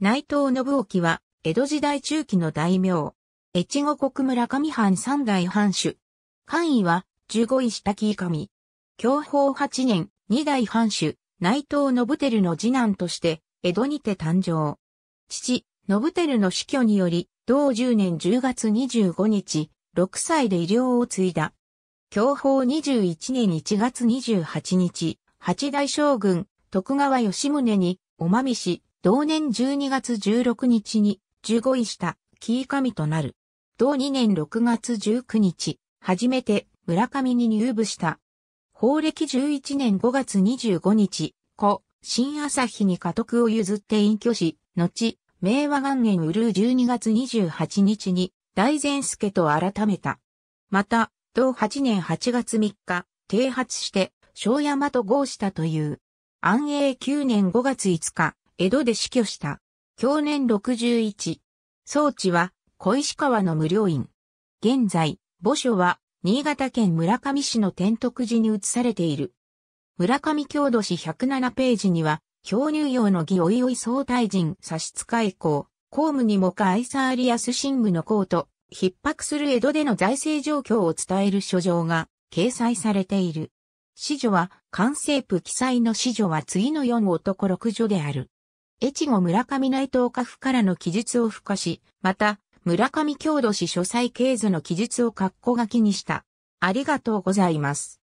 内藤信興は、江戸時代中期の大名。越後国村上藩三代藩主。官位は、十五位下木上。享保八年、二代藩主、内藤信輝の次男として、江戸にて誕生。父、信輝の死去により、同10年10月25日、六歳で医療を継いだ。享保21年1月28日、八代将軍、徳川吉宗に、おまみし、同年12月16日に15位したキー神となる。同2年6月19日、初めて村上に入部した。法歴11年5月25日、故、新朝日に家督を譲って隠居し、後、明和元年うる12月28日に大前助と改めた。また、同8年8月3日、停発して、小山と合したという。安永9年5月5日、江戸で死去した。去年61。装置は小石川の無料院。現在、墓所は新潟県村上市の天徳寺に移されている。村上郷土史107ページには、漂流用の義おいおい総大臣差し支え公、公務にもか愛さありやす神武の公と、逼迫する江戸での財政状況を伝える書状が掲載されている。子女は、関西部記載の子女は次の4男6女である。越後村上内藤家府からの記述を付加し、また、村上郷土史書斎経図の記述を括弧書きにした。ありがとうございます。